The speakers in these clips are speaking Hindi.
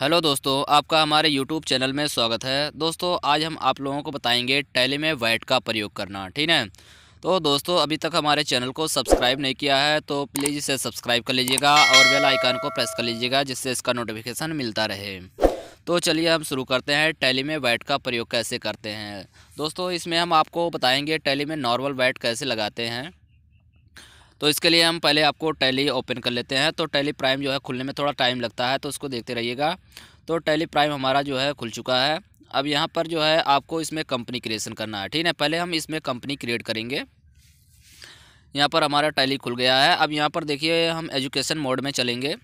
हेलो दोस्तों आपका हमारे यूट्यूब चैनल में स्वागत है दोस्तों आज हम आप लोगों को बताएंगे टैली में वाइट का प्रयोग करना ठीक है तो दोस्तों अभी तक हमारे चैनल को सब्सक्राइब नहीं किया है तो प्लीज़ इसे सब्सक्राइब कर लीजिएगा और बेल आइकान को प्रेस कर लीजिएगा जिससे इसका नोटिफिकेशन मिलता रहे तो चलिए हम शुरू करते हैं टैली में वाइट का प्रयोग कैसे करते हैं दोस्तों इसमें हम आपको बताएँगे टैली में नॉर्मल वाइट कैसे लगाते हैं तो इसके लिए हम पहले आपको टैली ओपन कर लेते हैं तो टैली प्राइम जो है खुलने में थोड़ा टाइम लगता है तो उसको देखते रहिएगा तो टैली प्राइम हमारा जो है खुल चुका है अब यहाँ पर जो है आपको इसमें कंपनी क्रिएशन करना है ठीक है पहले हम इसमें कंपनी क्रिएट करेंगे यहाँ पर हमारा टैली खुल गया है अब यहाँ पर देखिए हम एजुकेशन मोड में चलेंगे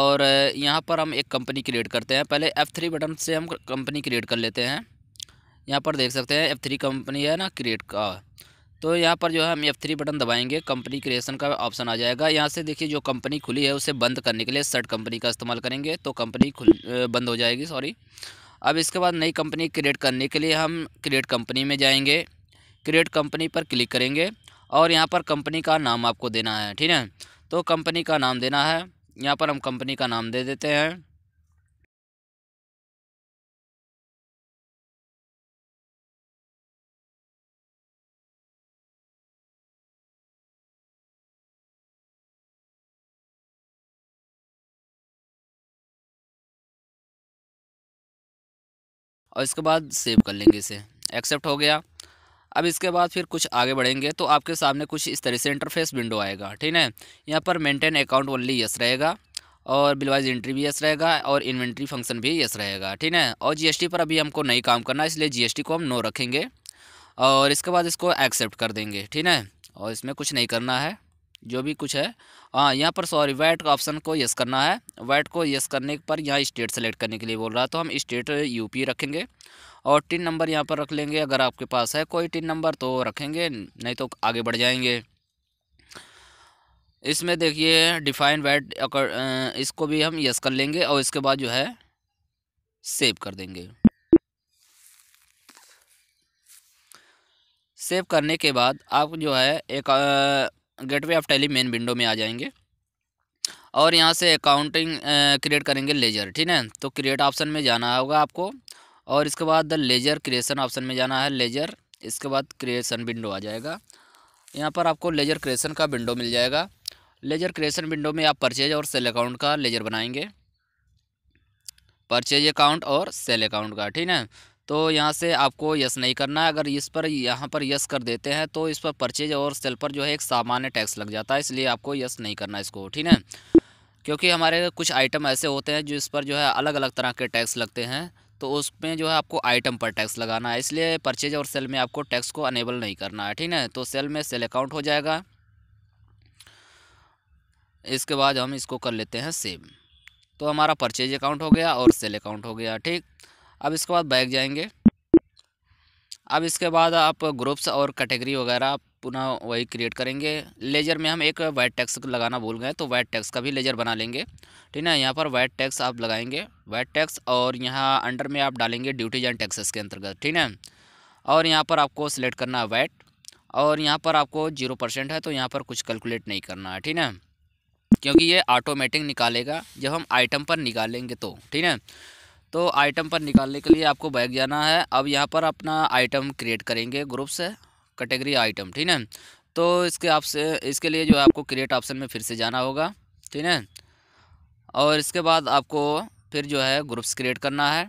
और यहाँ पर हम एक कंपनी क्रिएट करते हैं पहले एफ़ थ्री बटन से हम कंपनी क्रिएट कर लेते हैं यहाँ पर देख सकते हैं एफ़ थ्री कंपनी है ना क्रिएट का तो यहाँ पर जो है हम एफ थ्री बटन दबाएंगे कंपनी क्रिएशन का ऑप्शन आ जाएगा यहाँ से देखिए जो कंपनी खुली है उसे बंद करने के लिए सर्ट कंपनी का इस्तेमाल करेंगे तो कंपनी खुल बंद हो जाएगी सॉरी अब इसके बाद नई कंपनी क्रिएट करने के लिए हम क्रिएट कंपनी में जाएंगे क्रिएट कंपनी पर क्लिक करेंगे और यहाँ पर कंपनी का नाम आपको देना है ठीक है तो कंपनी का नाम देना है यहाँ पर हम कंपनी का नाम दे देते हैं और इसके बाद सेव कर लेंगे इसे एक्सेप्ट हो गया अब इसके बाद फिर कुछ आगे बढ़ेंगे तो आपके सामने कुछ इस तरह से इंटरफेस विंडो आएगा ठीक है यहाँ पर मेंटेन अकाउंट ओनली यस रहेगा और बिलवाइज एंट्री भी यस रहेगा और इन्वेंट्री फंक्शन भी यस रहेगा ठीक है और जीएसटी पर अभी हमको नहीं काम करना इसलिए जीएसटी को हम नो रखेंगे और इसके बाद इसको एक्सेप्ट कर देंगे ठीक है और इसमें कुछ नहीं करना है जो भी कुछ है हाँ यहाँ पर सॉरी वैट का ऑप्शन को यस करना है वैट को यस करने पर यहाँ स्टेट सेलेक्ट करने के लिए बोल रहा है तो हम स्टेट यूपी रखेंगे और टिन नंबर यहाँ पर रख लेंगे अगर आपके पास है कोई टिन नंबर तो रखेंगे नहीं तो आगे बढ़ जाएंगे इसमें देखिए डिफाइन वैट इसको भी हम यस कर लेंगे और इसके बाद जो है सेव कर देंगे सेव करने के बाद आप जो है एक gateway of Tally main window में आ जाएंगे और यहाँ से अकाउंटिंग क्रिएट करेंगे लेजर ठीक है तो क्रिएट ऑप्शन में जाना होगा आपको और इसके बाद द लेजर क्रिएशन ऑप्शन में जाना है लेजर इसके बाद क्रिएशन विंडो आ जाएगा यहाँ पर आपको लेजर क्रिएशन का विंडो मिल जाएगा लेजर क्रिएशन विंडो में आप परचेज और सेल अकाउंट का लेजर बनाएंगे परचेज अकाउंट और सेल अकाउंट का ठीक है तो यहाँ से आपको यस नहीं करना है अगर इस पर यहाँ पर यस कर देते हैं तो इस पर परचेज और सेल पर जो है एक सामान्य टैक्स लग जाता है इसलिए आपको यस नहीं करना इसको ठीक है क्योंकि हमारे कुछ आइटम ऐसे होते हैं जिस पर जो है अलग अलग तरह के टैक्स लगते हैं तो उसमें जो है आपको आइटम पर टैक्स लगाना है इसलिए परचेज और सेल में आपको टैक्स को अनेबल नहीं करना है ठीक है तो सेल में सेल अकाउंट हो जाएगा इसके बाद हम इसको कर लेते हैं सेव तो हमारा परचेज अकाउंट हो गया और सेल अकाउंट हो गया ठीक अब इसके बाद बैग जाएंगे अब इसके बाद आप ग्रुप्स और कैटेगरी वगैरह पुनः वही क्रिएट करेंगे लेजर में हम एक वाइट टैक्स लगाना भूल गए तो वाइट टैक्स का भी लेजर बना लेंगे ठीक है यहाँ पर वाइट टैक्स आप लगाएंगे वाइट टैक्स और यहाँ अंडर में आप डालेंगे ड्यूटीज एंड टैक्सेस के अंतर्गत ठीक है और यहाँ पर आपको सिलेक्ट करना है वाइट और यहाँ पर आपको जीरो परसेंट है तो यहाँ पर कुछ कैलकुलेट नहीं करना है ठीक है क्योंकि ये ऑटोमेटिक निकालेगा जब हम आइटम पर निकालेंगे तो ठीक है तो आइटम पर निकालने के लिए आपको बैग जाना है अब यहाँ पर अपना आइटम क्रिएट करेंगे ग्रुप से कैटेगरी आइटम ठीक है तो इसके आपसे इसके लिए जो है आपको क्रिएट ऑप्शन में फिर से जाना होगा ठीक है और इसके बाद आपको फिर जो है ग्रुप्स क्रिएट करना है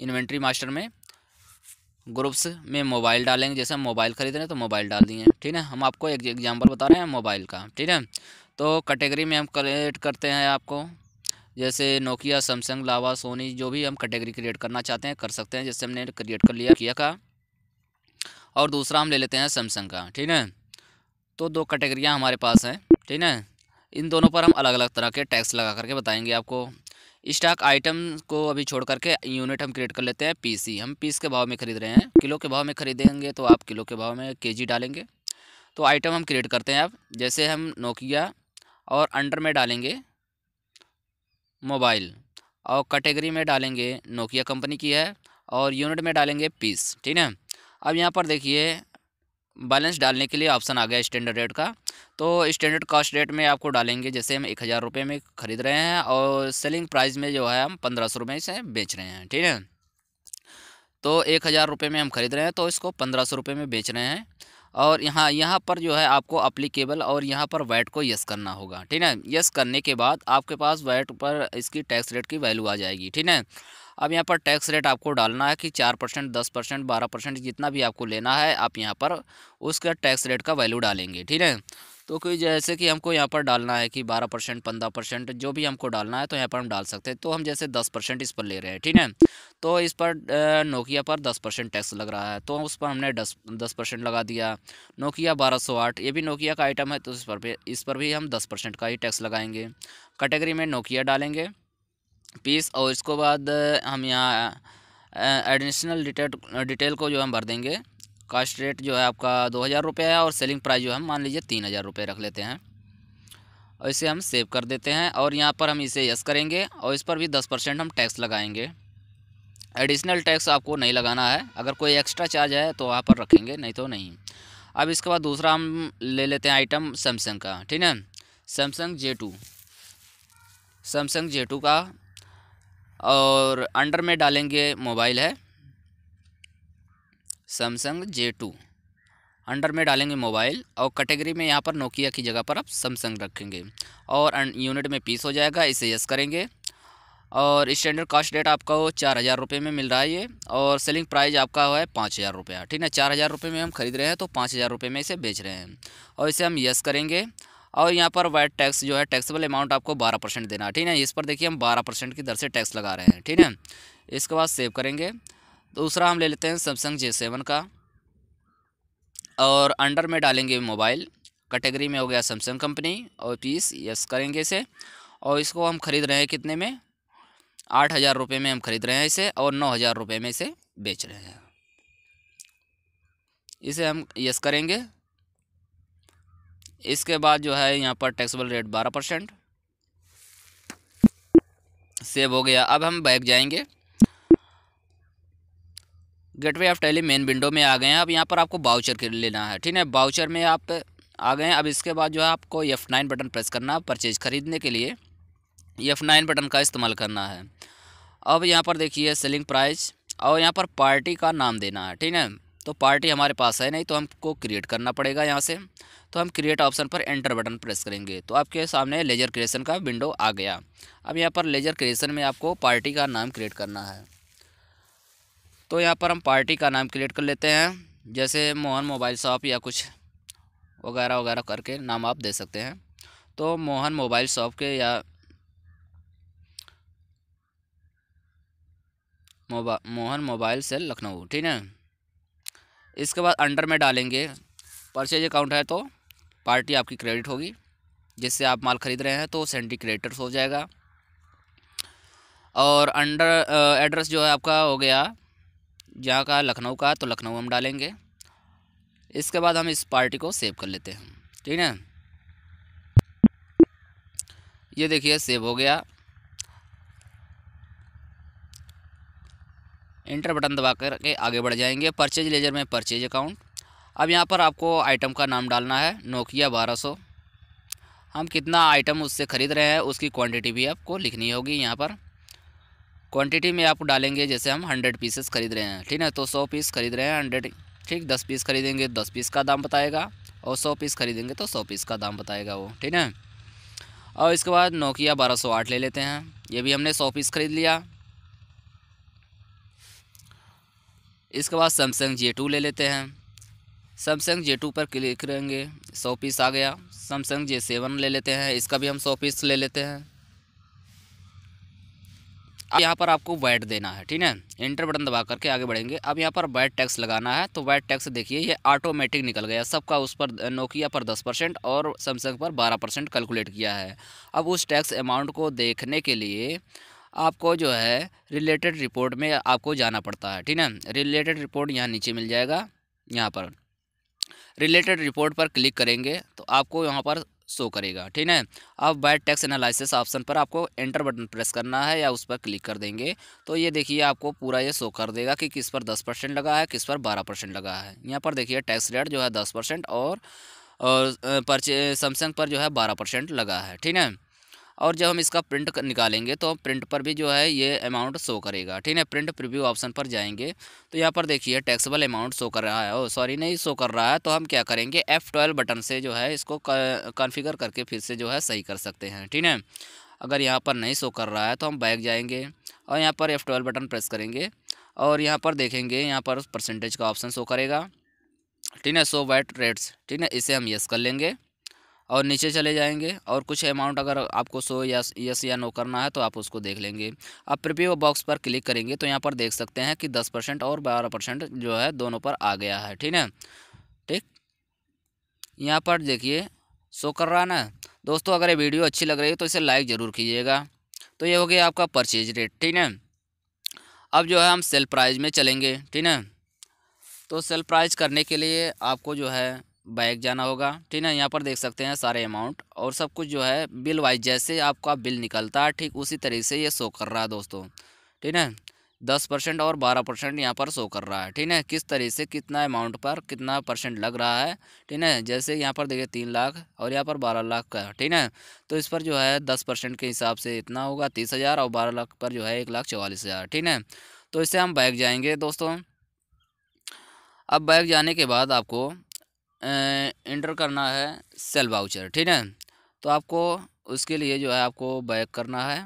इन्वेंट्री मास्टर में ग्रुप्स में मोबाइल डालेंगे जैसे हम मोबाइल खरीद रहे हैं तो मोबाइल डाल दिए ठीक है हम आपको एक एग्जाम्पल बता रहे हैं मोबाइल का ठीक है तो कैटेगरी में हम क्रिएट करते हैं आपको जैसे नोकिया सैमसंग लावा सोनी जो भी हम कैटेगरी क्रिएट करना चाहते हैं कर सकते हैं जैसे हमने क्रिएट कर लिया किया का और दूसरा हम ले लेते हैं सैमसंग का ठीक है तो दो कैटेगरियाँ हमारे पास हैं ठीक है इन दोनों पर हम अलग अलग तरह के टैक्स लगा करके बताएंगे आपको स्टॉक आइटम को अभी छोड़ करके यूनिट हम क्रिएट कर लेते हैं पीसी हम पीस के भाव में खरीद रहे हैं किलो के भाव में खरीदेंगे तो आप किलो के भाव में केजी डालेंगे तो आइटम हम क्रिएट करते हैं आप जैसे हम नोकिया और अंडर में डालेंगे मोबाइल और कैटेगरी में डालेंगे नोकिया कंपनी की है और यूनिट में डालेंगे पीस ठीक है अब यहाँ पर देखिए बैलेंस डालने के लिए ऑप्शन आ गया स्टैंडर्ड रेट का तो स्टैंडर्ड कॉस्ट रेट में आपको डालेंगे जैसे हम एक हज़ार रुपये में ख़रीद रहे हैं और सेलिंग प्राइस में जो है हम पंद्रह सौ रुपये से बेच रहे हैं ठीक है तो एक हज़ार रुपये में हम ख़रीद रहे हैं तो इसको पंद्रह सौ रुपये में बेच रहे हैं और यहाँ यहाँ पर जो है आपको अप्लीकेबल और यहाँ पर वैट को यस करना होगा ठीक है यस करने के बाद आपके पास वैट पर इसकी टैक्स रेट की वैल्यू आ जाएगी ठीक है अब यहाँ पर टैक्स रेट आपको डालना है कि चार परसेंट दस परसेंट बारह परसेंट जितना भी आपको लेना है आप यहाँ पर उसका टैक्स रेट का वैल्यू डालेंगे ठीक है तो कोई जैसे कि हमको यहाँ पर डालना है कि बारह परसेंट पंद्रह परसेंट जो भी हमको डालना है तो यहाँ पर हम डाल सकते हैं तो हम जैसे दस परसेंट इस पर ले रहे हैं ठीक है तो इस पर नोकिया पर दस परसेंट टैक्स लग रहा है तो उस पर हमने दस दस परसेंट लगा दिया नोकिया बारह सौ आठ ये भी नोकिया का आइटम है तो इस पर भी इस पर भी हम दस परसेंट का ही टैक्स लगाएंगे कैटेगरी में नोकिया डालेंगे पीस और इसको बाद हम यहाँ एडिशनल डिटेल डिटेल को जो हम भर देंगे कास्ट रेट जो है आपका दो हज़ार रुपये है और सेलिंग प्राइस जो है मान लीजिए तीन हज़ार रुपये रख लेते हैं और इसे हम सेव कर देते हैं और यहाँ पर हम इसे यस करेंगे और इस पर भी दस परसेंट हम टैक्स लगाएंगे एडिशनल टैक्स आपको नहीं लगाना है अगर कोई एक्स्ट्रा चार्ज है तो वहाँ पर रखेंगे नहीं तो नहीं अब इसके बाद दूसरा हम ले लेते हैं आइटम सैमसंग का ठीक है Samsung J two Samsung J two का और अंडर में डालेंगे मोबाइल है सैमसंग जे टू अंडर में डालेंगे मोबाइल और कैटेगरी में यहाँ पर नोकिया की जगह पर आप सैमसंग रखेंगे और यूनिट में पीस हो जाएगा इसे यस करेंगे और स्टैंडर्ड कास्ट डेट आपका वो चार हज़ार रुपये में मिल रहा है ये और सेलिंग प्राइस आपका है पाँच हज़ार रुपया ठीक है चार हज़ार रुपये में हम खरीद रहे हैं तो पाँच हज़ार रुपये में इसे बेच रहे हैं और इसे हम यस करेंगे और यहाँ पर वाइट टैक्स जो है टैक्सेबल अमाउंट आपको बारह परसेंट देना ठीक है इस पर देखिए हम बारह परसेंट की दर से टैक्स लगा रहे हैं ठीक है इसके बाद सेव करेंगे दूसरा हम ले लेते हैं सैमसंग जे सेवन का और अंडर में डालेंगे मोबाइल कैटेगरी में हो गया सैमसंग कंपनी और पीस यस करेंगे इसे और इसको हम ख़रीद रहे हैं कितने में आठ हज़ार रुपये में हम ख़रीद रहे हैं इसे और नौ हज़ार रुपये में इसे बेच रहे हैं इसे हम यस करेंगे इसके बाद जो है यहाँ पर टैक्सेबल रेट बारह परसेंट सेव हो गया अब हम बैग जाएंगे gateway of Tally main window में आ गए हैं अब यहाँ पर आपको बाउचर लेना है ठीक है बाउचर में आप आ गए हैं अब इसके बाद जो है आपको एफ़ नाइन बटन प्रेस करना है परचेज ख़रीदने के लिए एफ़ नाइन बटन का इस्तेमाल करना है अब यहाँ पर देखिए सेलिंग प्राइस और यहाँ पर पार्टी का नाम देना है ठीक है तो पार्टी हमारे पास है नहीं तो हमको क्रिएट करना पड़ेगा यहाँ से तो हम क्रिएट ऑप्शन पर एंटर बटन प्रेस करेंगे तो आपके सामने लेजर क्रिएशन का विंडो आ गया अब यहाँ पर लेजर क्रिएशन में आपको पार्टी का नाम क्रिएट करना है तो यहाँ पर हम पार्टी का नाम क्रिएट कर लेते हैं जैसे मोहन मोबाइल शॉप या कुछ वगैरह वगैरह करके नाम आप दे सकते हैं तो मोहन मोबाइल शॉप के या मोबा मोहन मोबाइल सेल लखनऊ ठीक है इसके बाद अंडर में डालेंगे परचेज अकाउंट है तो पार्टी आपकी क्रेडिट होगी जिससे आप माल ख़रीद रहे हैं तो सेंटी क्रेडिटर्स हो जाएगा और अंडर एड्रेस जो है आपका हो गया जहाँ का लखनऊ का तो लखनऊ हम डालेंगे इसके बाद हम इस पार्टी को सेव कर लेते हैं ठीक है ये देखिए सेव हो गया इंटर बटन दबा कर के आगे बढ़ जाएंगे परचेज लेजर में परचेज अकाउंट अब यहाँ पर आपको आइटम का नाम डालना है नोकिया बारह सौ हम कितना आइटम उससे ख़रीद रहे हैं उसकी क्वांटिटी भी आपको लिखनी होगी यहाँ पर क्वांटिटी में आप डालेंगे जैसे हम हंड्रेड पीसेस खरीद रहे हैं ठीक है तो सौ पीस खरीद रहे हैं हंड्रेड ठीक दस पीस खरीदेंगे दस पीस का दाम बताएगा और सौ पीस खरीदेंगे तो सौ पीस का दाम बताएगा वो ठीक है और इसके बाद नोकिया बारह सौ आठ ले लेते हैं ये भी हमने सौ पीस खरीद लिया इसके बाद सैमसंग जे टू ले लेते हैं सैमसंग जे टू पर क्लिक करेंगे सौ पीस आ गया सैमसंग जे सेवन ले लेते हैं इसका भी हम सौ पीस ले लेते हैं अब यहाँ पर आपको वैट देना है ठीक है इंटर बटन दबा करके आगे बढ़ेंगे अब यहाँ पर वैट टैक्स लगाना है तो वैट टैक्स देखिए ये ऑटोमेटिक निकल गया सबका उस पर नोकिया पर दस परसेंट और सैमसंग पर बारह परसेंट कैलकुलेट किया है अब उस टैक्स अमाउंट को देखने के लिए आपको जो है रिलेटेड रिपोर्ट में आपको जाना पड़ता है ठीक है रिलेटेड रिपोर्ट यहाँ नीचे मिल जाएगा यहाँ पर रिलेटेड रिपोर्ट पर क्लिक करेंगे तो आपको यहाँ पर शो करेगा ठीक है अब बाय टैक्स एनालिसिस ऑप्शन पर आपको एंटर बटन प्रेस करना है या उस पर क्लिक कर देंगे तो ये देखिए आपको पूरा ये शो कर देगा कि किस पर दस परसेंट लगा है किस पर बारह परसेंट लगा है यहाँ पर देखिए टैक्स रेट जो है दस परसेंट और, और परचे सैमसंग पर जो है बारह परसेंट लगा है ठीक है और जब हम इसका प्रिंट निकालेंगे तो प्रिंट पर भी जो है ये अमाउंट शो करेगा ठीक है प्रिंट प्रिव्यू ऑप्शन पर जाएंगे तो यहाँ पर देखिए टैक्सेबल अमाउंट शो कर रहा है ओ सॉरी नहीं शो कर रहा है तो हम क्या करेंगे एफ़ ट्वेल्व बटन से जो है इसको कॉन्फ़िगर करके फिर से जो है सही कर सकते हैं ठीक है अगर यहाँ पर नहीं शो कर रहा है तो हम बैक जाएंगे और यहाँ पर एफ़ ट्वेल्व बटन प्रेस करेंगे और यहाँ पर देखेंगे यहाँ पर परसेंटेज का ऑप्शन शो करेगा ठीक है सो वैट रेट्स ठीक है इसे हम यस कर लेंगे और नीचे चले जाएंगे और कुछ अमाउंट अगर आपको सो या यस या नो करना है तो आप उसको देख लेंगे आप प्रिव्यू बॉक्स पर क्लिक करेंगे तो यहाँ पर देख सकते हैं कि दस परसेंट और बारह परसेंट जो है दोनों पर आ गया है ठीक है ठीक यहाँ पर देखिए शो कर रहा ना दोस्तों अगर ये वीडियो अच्छी लग रही है तो इसे लाइक ज़रूर कीजिएगा तो ये हो गया आपका परचेज रेट ठीक है अब जो है हम सेल प्राइज में चलेंगे ठीक है तो सेल प्राइज करने के लिए आपको जो है बैग जाना होगा ठीक है यहाँ पर देख सकते हैं सारे अमाउंट और सब कुछ जो है बिल वाइज जैसे आपका बिल निकलता है ठीक उसी तरीके से ये शो कर रहा है दोस्तों ठीक है दस परसेंट और बारह परसेंट यहाँ पर शो कर रहा है ठीक है किस तरीके से कितना अमाउंट पर कितना परसेंट लग रहा है ठीक है जैसे यहाँ पर देखिए तीन लाख और यहाँ पर बारह लाख का ठीक है तो इस पर जो है दस परसेंट के हिसाब से इतना होगा तीस हज़ार और बारह लाख पर जो है एक लाख चवालीस हज़ार ठीक है तो इससे हम बैग जाएंगे दोस्तों अब बैग जाने के बाद आपको इंटर करना है सेल वाउचर ठीक है तो आपको उसके लिए जो है आपको बैक करना है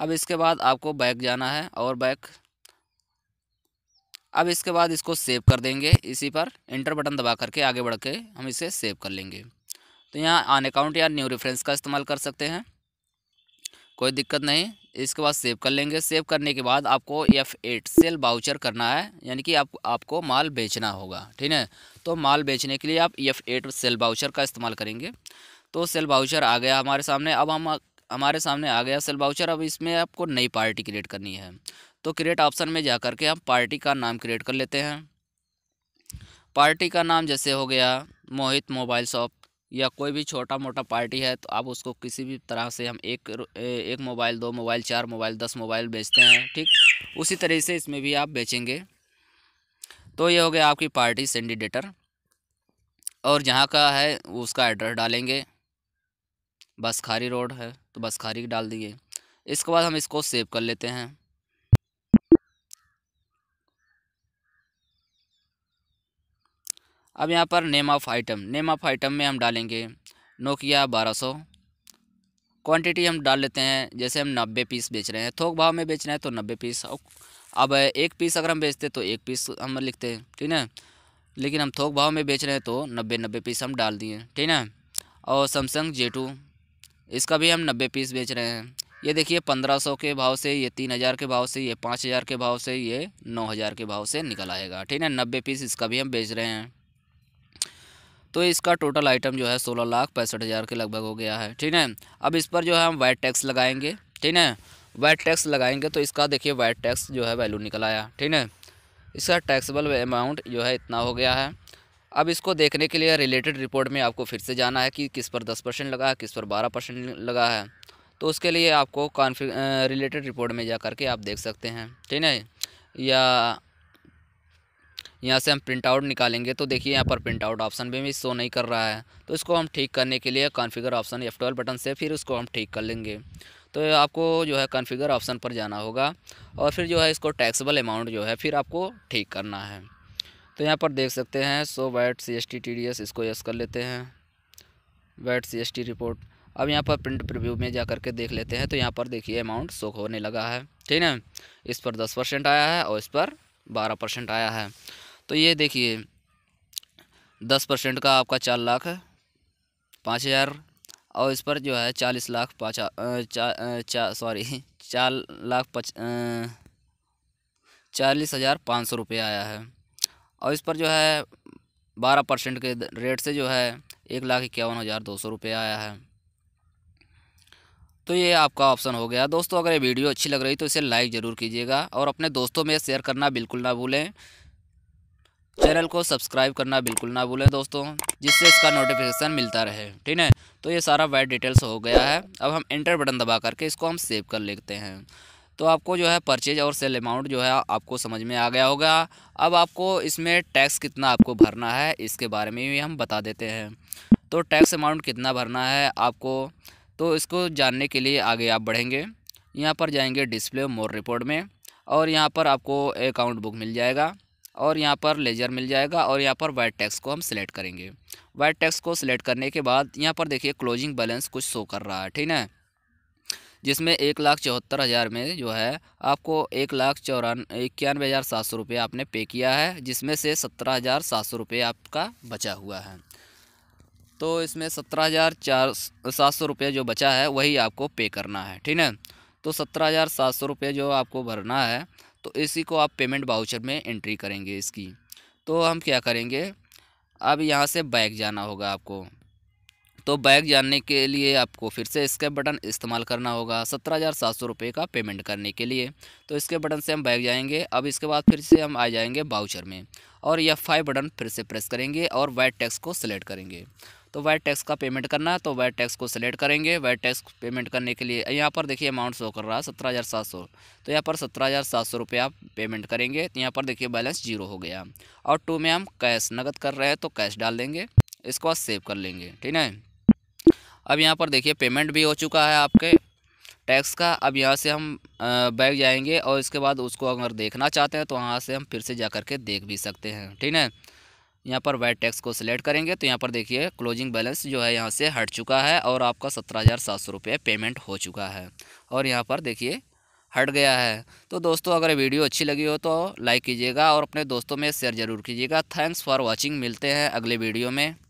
अब इसके बाद आपको बैक जाना है और बैक अब इसके बाद इसको सेव कर देंगे इसी पर इंटर बटन दबा करके आगे बढ़ के हम इसे सेव कर लेंगे तो यहाँ अन अकाउंट या न्यू रेफरेंस का इस्तेमाल कर सकते हैं कोई दिक्कत नहीं इसके बाद सेव कर लेंगे सेव करने के बाद आपको एफ एट सेल बाउचर करना है यानी कि आप आपको माल बेचना होगा ठीक है तो माल बेचने के लिए आप एफ एट सेल बाउचर का इस्तेमाल करेंगे तो सेल बाउचर आ गया हमारे सामने अब हम हमारे सामने आ गया सेल बाउचर अब इसमें आपको नई पार्टी क्रिएट करनी है तो क्रिएट ऑप्शन में जा करके हम पार्टी का नाम क्रिएट कर लेते हैं पार्टी का नाम जैसे हो गया मोहित मोबाइल शॉप या कोई भी छोटा मोटा पार्टी है तो आप उसको किसी भी तरह से हम एक एक मोबाइल दो मोबाइल चार मोबाइल दस मोबाइल बेचते हैं ठीक उसी तरह से इसमें भी आप बेचेंगे तो ये हो गया आपकी पार्टी सेंडिडेटर और जहाँ का है उसका एड्रेस डालेंगे बसखारी रोड है तो बसखारी डाल दिए इसके बाद हम इसको सेव कर लेते हैं अब यहाँ पर name of item name of item में हम डालेंगे नोकिया बारह सौ क्वान्टिटी हम डाल लेते हैं जैसे हम नब्बे पीस बेच रहे हैं थोक भाव में बेच रहे हैं तो नब्बे पीस अब एक पीस अगर हम बेचते तो एक पीस हम लिखते हैं ठीक है लेकिन हम थोक भाव में बेच रहे हैं तो नब्बे नब्बे पीस हम डाल दिए ठीक है और सैमसंग जे टू इसका भी हम नब्बे पीस बेच रहे हैं ये देखिए पंद्रह सौ के भाव से ये तीन हज़ार के भाव से ये पाँच हज़ार के भाव से ये नौ हज़ार के भाव से निकल आएगा ठीक है नब्बे पीस इसका भी हम बेच रहे हैं तो इसका टोटल आइटम जो है सोलह लाख पैंसठ हज़ार के लगभग हो गया है ठीक है अब इस पर जो है हम वाइट टैक्स लगाएंगे ठीक है वाइट टैक्स लगाएंगे तो इसका देखिए वाइट टैक्स जो है वैल्यू निकल आया ठीक है इसका टैक्सेबल अमाउंट जो है इतना हो गया है अब इसको देखने के लिए रिलेटेड रिपोर्ट में आपको फिर से जाना है कि किस पर दस परसेंट लगा है किस पर बारह परसेंट लगा है तो उसके लिए आपको कॉन्फिग रिलेटेड रिपोर्ट में जा करके आप देख सकते हैं ठीक है या यहाँ से हम प्रिंट आउट निकालेंगे तो देखिए यहाँ पर प्रिंट आउट ऑप्शन भी शो नहीं कर रहा है तो इसको हम ठीक करने के लिए configure option F twelve button से फिर उसको हम ठीक कर लेंगे तो आपको जो है कॉन्फ़िगर ऑप्शन पर जाना होगा और फिर जो है इसको टैक्सेबल अमाउंट जो है फिर आपको ठीक करना है तो यहाँ पर देख सकते हैं so VAT C S T T D S इसको यस कर लेते हैं VAT C S T report अब यहाँ पर प्रिंट प्रिव्यू में जा कर के देख लेते हैं तो यहाँ पर देखिए अमाउंट शो होने लगा है ठीक है इस पर दस परसेंट आया है और इस पर बारह परसेंट आया है तो ये देखिए दस परसेंट का आपका चार लाख पाँच हज़ार और इस पर जो है चालीस लाख पाँच चा, चा, सॉरी चार लाख पच चालीस हज़ार पाँच सौ रुपये आया है और इस पर जो है बारह परसेंट के रेट से जो है एक लाख इक्यावन हज़ार दो सौ रुपये आया है तो ये आपका ऑप्शन हो गया दोस्तों अगर ये वीडियो अच्छी लग रही तो इसे लाइक ज़रूर कीजिएगा और अपने दोस्तों में शेयर करना बिल्कुल ना भूलें चैनल को सब्सक्राइब करना बिल्कुल ना भूलें दोस्तों जिससे इसका नोटिफिकेशन मिलता रहे ठीक है तो ये सारा वाइट डिटेल्स हो गया है अब हम एंटर बटन दबा करके इसको हम सेव कर लेते हैं तो आपको जो है परचेज और सेल अमाउंट जो है आपको समझ में आ गया होगा अब आपको इसमें टैक्स कितना आपको भरना है इसके बारे में भी हम बता देते हैं तो टैक्स अमाउंट कितना भरना है आपको तो इसको जानने के लिए आगे आप बढ़ेंगे यहाँ पर जाएंगे डिस्प्ले मोर रिपोर्ट में और यहाँ पर आपको अकाउंट बुक मिल जाएगा और यहाँ पर लेजर मिल जाएगा और यहाँ पर वाइट टैक्स को हम सिलेक्ट करेंगे वाइट टैक्स को सिलेक्ट करने के बाद यहाँ पर देखिए क्लोजिंग बैलेंस कुछ शो कर रहा है ठीक है जिसमें एक लाख चौहत्तर हज़ार में जो है आपको एक लाख चौरान इक्यानवे हज़ार सात सौ रुपये आपने पे किया है जिसमें से सत्रह हज़ार सात सौ रुपये आपका बचा हुआ है तो इसमें सत्रह हज़ार चार सात सौ रुपये जो बचा है वही आपको पे करना है ठीक है तो सत्रह हज़ार सात सौ रुपये जो आपको भरना है तो इसी को आप पेमेंट बाउचर में एंट्री करेंगे इसकी तो हम क्या करेंगे अब यहाँ से बैग जाना होगा आपको तो बैग जाने के लिए आपको फिर से इसके बटन इस्तेमाल करना होगा सत्रह हज़ार सात सौ रुपये का पेमेंट करने के लिए तो इसके बटन से हम बैग जाएंगे अब इसके बाद फिर से हम आ जाएंगे बाउचर में और यह फाइव बटन फिर से प्रेस करेंगे और वाइट टैक्स को सिलेक्ट करेंगे तो वैट टैक्स का पेमेंट करना है तो वैट टैक्स को सिलेक्ट करेंगे वैट टैक्स पेमेंट करने के लिए यहाँ पर देखिए अमाउंट शो कर रहा है सत्रह हज़ार सात सौ तो यहाँ पर सत्रह हज़ार सात सौ रुपये आप पेमेंट करेंगे तो यहाँ पर देखिए बैलेंस जीरो हो गया और टू में हम कैश नकद कर रहे हैं तो कैश डाल देंगे इसको सेव कर लेंगे ठीक है अब यहाँ पर देखिए पेमेंट भी हो चुका है आपके टैक्स का अब यहाँ से हम बैग जाएंगे और इसके बाद उसको अगर देखना चाहते हैं तो वहाँ से हम फिर से जा कर के देख भी सकते हैं ठीक है यहाँ पर वैट टैक्स को सिलेक्ट करेंगे तो यहाँ पर देखिए क्लोजिंग बैलेंस जो है यहाँ से हट चुका है और आपका सत्रह हज़ार सात सौ रुपये पेमेंट हो चुका है और यहाँ पर देखिए हट गया है तो दोस्तों अगर वीडियो अच्छी लगी हो तो लाइक कीजिएगा और अपने दोस्तों में शेयर ज़रूर कीजिएगा थैंक्स फॉर वॉचिंग मिलते हैं अगले वीडियो में